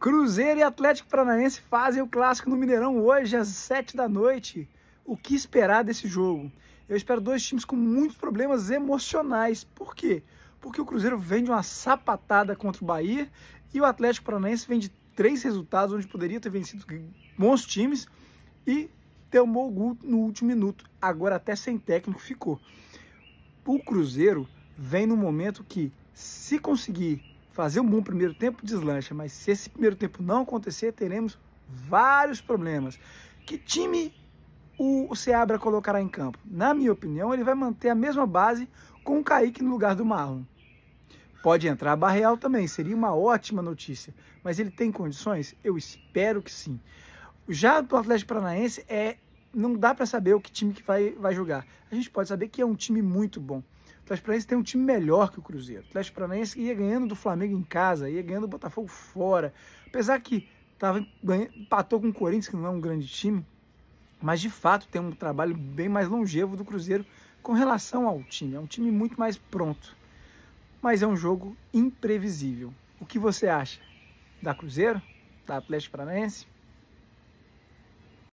Cruzeiro e Atlético Paranaense fazem o clássico no Mineirão hoje às 7 da noite. O que esperar desse jogo? Eu espero dois times com muitos problemas emocionais. Por quê? Porque o Cruzeiro vem de uma sapatada contra o Bahia e o Atlético Paranaense vem de três resultados onde poderia ter vencido bons times e tomou o gol no último minuto. Agora até sem técnico ficou. O Cruzeiro vem num momento que se conseguir fazer um bom primeiro tempo deslancha, mas se esse primeiro tempo não acontecer, teremos vários problemas. Que time o, Seabra colocará em campo? Na minha opinião, ele vai manter a mesma base com o Kaique no lugar do Marlon. Pode entrar Barreal também, seria uma ótima notícia. Mas ele tem condições? Eu espero que sim. Já do Atlético Paranaense é não dá para saber o que time que vai, vai jogar. A gente pode saber que é um time muito bom. O Atlético Paranaense tem um time melhor que o Cruzeiro. O Atlético Paranaense ia ganhando do Flamengo em casa, ia ganhando do Botafogo fora. Apesar que tava, empatou com o Corinthians, que não é um grande time, mas de fato tem um trabalho bem mais longevo do Cruzeiro com relação ao time. É um time muito mais pronto. Mas é um jogo imprevisível. O que você acha? Da Cruzeiro? Da Atlético Paranaense?